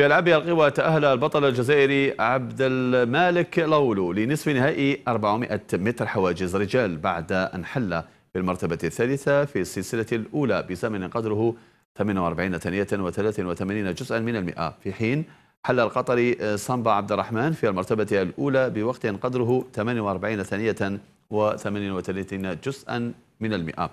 في ألعابها القوى تأهل البطل الجزائري عبد المالك لولو لنصف نهائي 400 متر حواجز رجال بعد أن حل في المرتبة الثالثة في السلسلة الأولى بزمن قدره 48 ثانية و83 جزءا من المئة في حين حل القطري آه، صنبا عبد الرحمن في المرتبة الأولى بوقت قدره 48 ثانية و38 جزءا من المئة